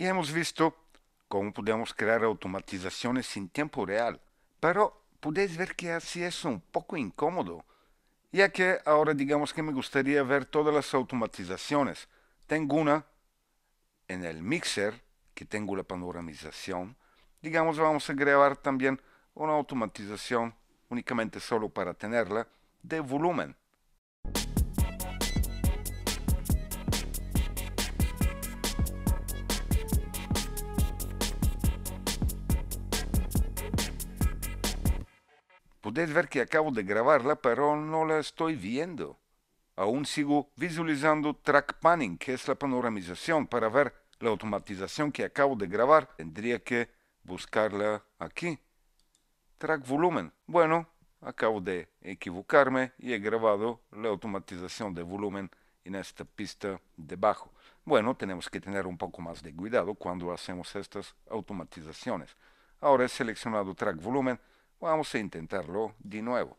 Y hemos visto cómo podemos crear automatizaciones en tiempo real, pero podéis ver que así es un poco incómodo, ya que ahora digamos que me gustaría ver todas las automatizaciones. Tengo una en el mixer, que tengo la panoramización. Digamos, vamos a grabar también una automatización únicamente solo para tenerla de volumen. Podéis pues, ver que acabo de grabarla, pero no la estoy viendo. Aún sigo visualizando track panning, que es la panoramización. Para ver la automatización que acabo de grabar, tendría que buscarla aquí. Track volumen. Bueno, acabo de equivocarme y he grabado la automatización de volumen en esta pista de Bueno, tenemos que tener un poco más de cuidado cuando hacemos estas automatizaciones. Ahora he seleccionado track volumen Vamos a intentarlo de nuevo.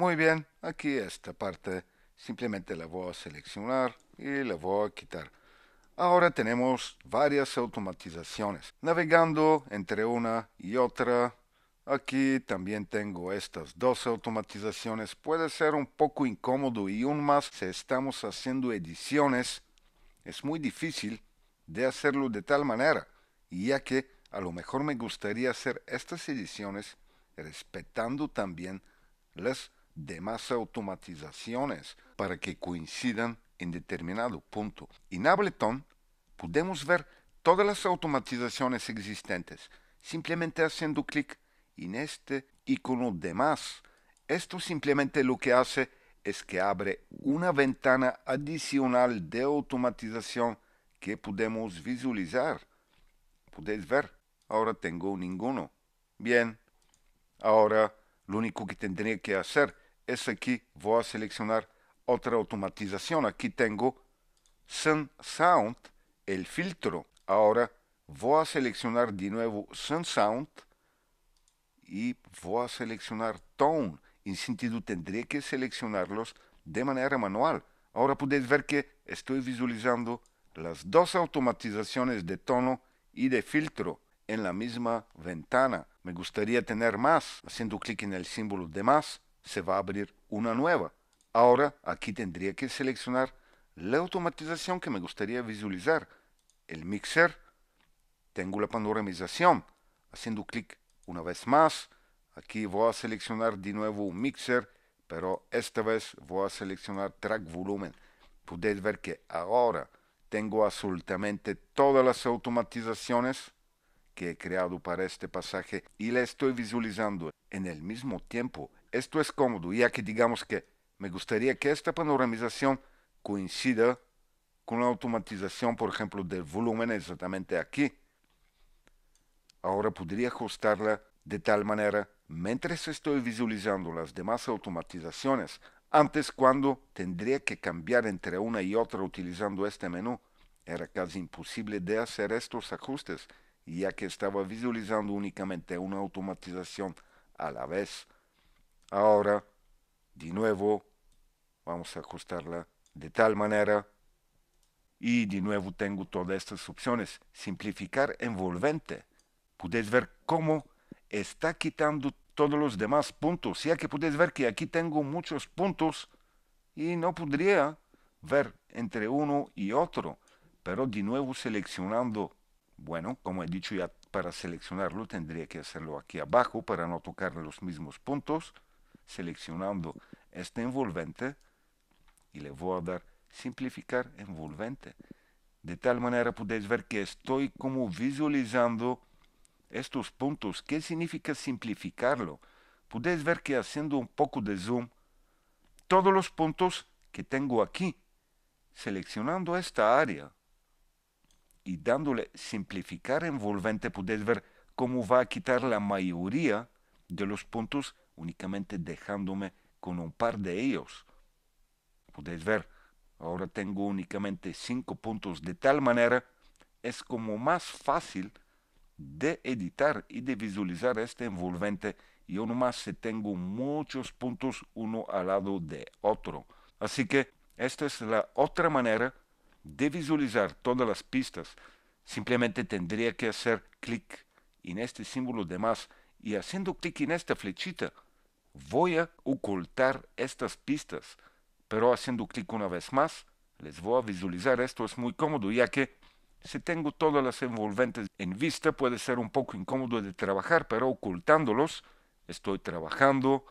Muy bien, aquí esta parte simplemente la voy a seleccionar y la voy a quitar. Ahora tenemos varias automatizaciones. Navegando entre una y otra, aquí también tengo estas dos automatizaciones. Puede ser un poco incómodo y aún más si estamos haciendo ediciones. Es muy difícil de hacerlo de tal manera, ya que a lo mejor me gustaría hacer estas ediciones respetando también las demás automatizaciones para que coincidan en determinado punto. En Ableton podemos ver todas las automatizaciones existentes simplemente haciendo clic en este icono de más. Esto simplemente lo que hace es que abre una ventana adicional de automatización que podemos visualizar. Podéis ver, ahora tengo ninguno. Bien, ahora lo único que tendría que hacer es aquí, voy a seleccionar otra automatización. Aquí tengo Sun Sound, el filtro. Ahora voy a seleccionar de nuevo Sun Sound y voy a seleccionar Tone. En sentido, tendré que seleccionarlos de manera manual. Ahora podéis ver que estoy visualizando las dos automatizaciones de tono y de filtro en la misma ventana. Me gustaría tener más. Haciendo clic en el símbolo de más, se va a abrir una nueva. Ahora aquí tendría que seleccionar la automatización que me gustaría visualizar, el mixer. Tengo la panoramización. Haciendo clic una vez más, aquí voy a seleccionar de nuevo un mixer, pero esta vez voy a seleccionar track volumen. Podéis ver que ahora tengo absolutamente todas las automatizaciones que he creado para este pasaje y la estoy visualizando en el mismo tiempo esto es cómodo, ya que digamos que me gustaría que esta panoramización coincida con la automatización, por ejemplo, del volumen exactamente aquí. Ahora podría ajustarla de tal manera mientras estoy visualizando las demás automatizaciones, antes cuando tendría que cambiar entre una y otra utilizando este menú. Era casi imposible de hacer estos ajustes, ya que estaba visualizando únicamente una automatización a la vez. Ahora, de nuevo, vamos a ajustarla de tal manera. Y de nuevo tengo todas estas opciones. Simplificar envolvente. Puedes ver cómo está quitando todos los demás puntos. Ya que puedes ver que aquí tengo muchos puntos y no podría ver entre uno y otro. Pero de nuevo seleccionando, bueno, como he dicho ya, para seleccionarlo tendría que hacerlo aquí abajo para no tocar los mismos puntos seleccionando este envolvente y le voy a dar simplificar envolvente. De tal manera podéis ver que estoy como visualizando estos puntos. ¿Qué significa simplificarlo? Podéis ver que haciendo un poco de zoom, todos los puntos que tengo aquí, seleccionando esta área y dándole simplificar envolvente, podéis ver cómo va a quitar la mayoría de los puntos únicamente dejándome con un par de ellos. Podéis ver, ahora tengo únicamente cinco puntos. De tal manera, es como más fácil de editar y de visualizar este envolvente y más se tengo muchos puntos uno al lado de otro. Así que esta es la otra manera de visualizar todas las pistas. Simplemente tendría que hacer clic en este símbolo de más y haciendo clic en esta flechita Voy a ocultar estas pistas, pero haciendo clic una vez más, les voy a visualizar. Esto es muy cómodo, ya que si tengo todas las envolventes en vista, puede ser un poco incómodo de trabajar, pero ocultándolos, estoy trabajando.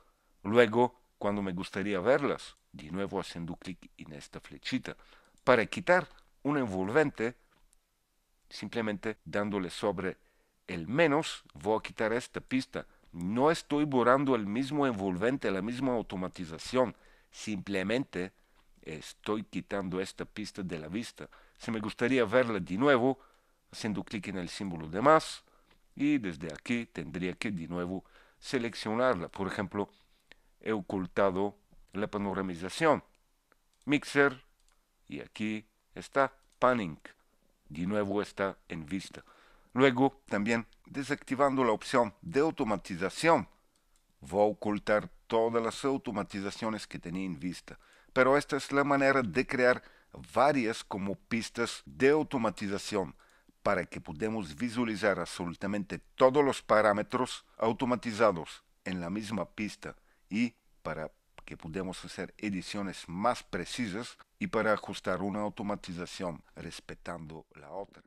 Luego, cuando me gustaría verlas, de nuevo haciendo clic en esta flechita. Para quitar un envolvente, simplemente dándole sobre el menos, voy a quitar esta pista. No estoy borrando el mismo envolvente, la misma automatización. Simplemente estoy quitando esta pista de la vista. Si me gustaría verla de nuevo, haciendo clic en el símbolo de más, y desde aquí tendría que de nuevo seleccionarla. Por ejemplo, he ocultado la panoramización. Mixer, y aquí está Panning. De nuevo está en vista. Luego también desactivando la opción de automatización, voy a ocultar todas las automatizaciones que tenía en vista. Pero esta es la manera de crear varias como pistas de automatización para que podamos visualizar absolutamente todos los parámetros automatizados en la misma pista y para que podamos hacer ediciones más precisas y para ajustar una automatización respetando la otra.